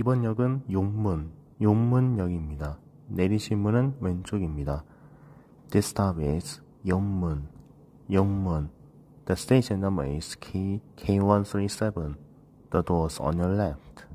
이번 역은 용문, 용문역입니다. 내리실 문은 왼쪽입니다. This stop is 용문, 용문. The station number is K, K137. The doors on your left.